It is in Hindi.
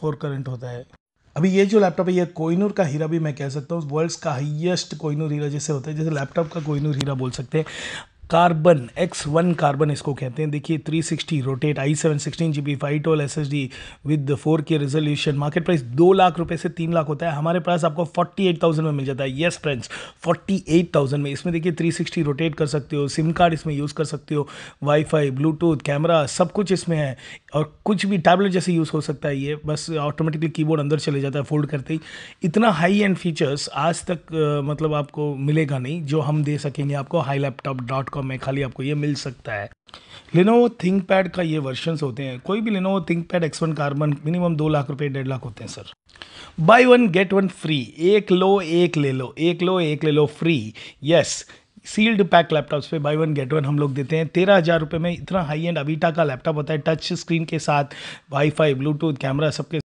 फोर करंट होता है अभी ये जो लैपटॉप है ये कोइनूर का हीरा भी मैं कह सकता हूँ वर्ल्ड्स का हाईएस्ट कोइनूर हीरा जैसे होता है जैसे लैपटॉप का कोइनूर हीरा बोल सकते हैं कार्बन एक्स वन कार्बन इसको कहते हैं देखिए 360 rotate I seven sixteen G B five टोल S S D with four K resolution market price दो लाख रुपए से तीन लाख होता है हमारे पास आपको 48,000 में मिल जाता है येस फ्रेंड्स 48,000 में इसमें देखिए 360 रोटेट कर सकते हो सिम कार्ड इसमें यूज़ कर सकते हो वाईफाई ब्लूटूथ कैमरा सब कुछ इसमें है और कुछ भी टैबलेट जैसे यूज़ हो सकता है ये बस ऑटोमेटिकली कीबोर्ड अंदर चले जाता है फोल्ड करते ही इतना हाई एंड फीचर्स आज तक मतलब आपको मिलेगा नहीं जो हम दे सकेंगे आपको हाई लैपटॉप डॉट कम है खाली आपको ये मिल सकता है लिनोवो थिंक पैड का ये वर्शन होते हैं कोई भी Lenovo think pad X one carbon minimum दो लाख रुपए डेढ़ लाख होते हैं sir buy one get one free एक लो एक ले लो एक लो एक ले लो free yes sealed pack laptops पे बाय वन गेट वन हम लोग देते हैं तेरह हज़ार रुपये में इतना हाई एंड अबीटा का लैपटॉप होता है टच स्क्रीन के साथ वाईफाई ब्लूटूथ कैमरा सबके